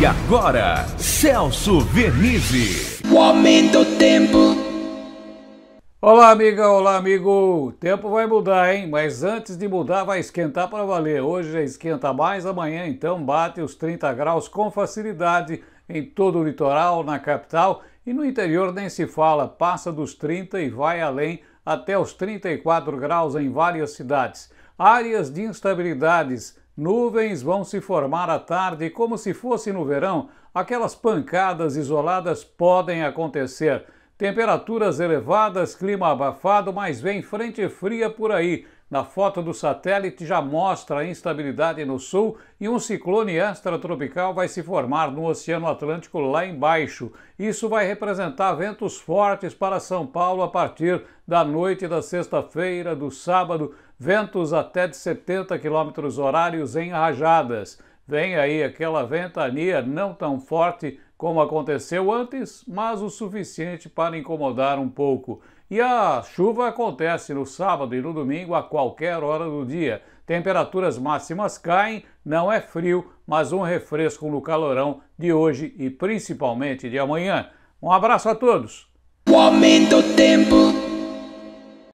E agora, Celso Vernizzi. O aumento do tempo. Olá, amiga, olá, amigo. O tempo vai mudar, hein? Mas antes de mudar, vai esquentar para valer. Hoje já esquenta mais, amanhã então bate os 30 graus com facilidade em todo o litoral, na capital e no interior nem se fala, passa dos 30 e vai além até os 34 graus em várias cidades. Áreas de instabilidades Nuvens vão se formar à tarde, como se fosse no verão. Aquelas pancadas isoladas podem acontecer. Temperaturas elevadas, clima abafado, mas vem frente fria por aí na foto do satélite já mostra a instabilidade no sul e um ciclone extratropical vai se formar no Oceano Atlântico lá embaixo. Isso vai representar ventos fortes para São Paulo a partir da noite da sexta-feira, do sábado, ventos até de 70 km horários em rajadas. Vem aí aquela ventania não tão forte como aconteceu antes, mas o suficiente para incomodar um pouco. E a chuva acontece no sábado e no domingo a qualquer hora do dia. Temperaturas máximas caem, não é frio, mas um refresco no calorão de hoje e principalmente de amanhã. Um abraço a todos. O aumento tempo.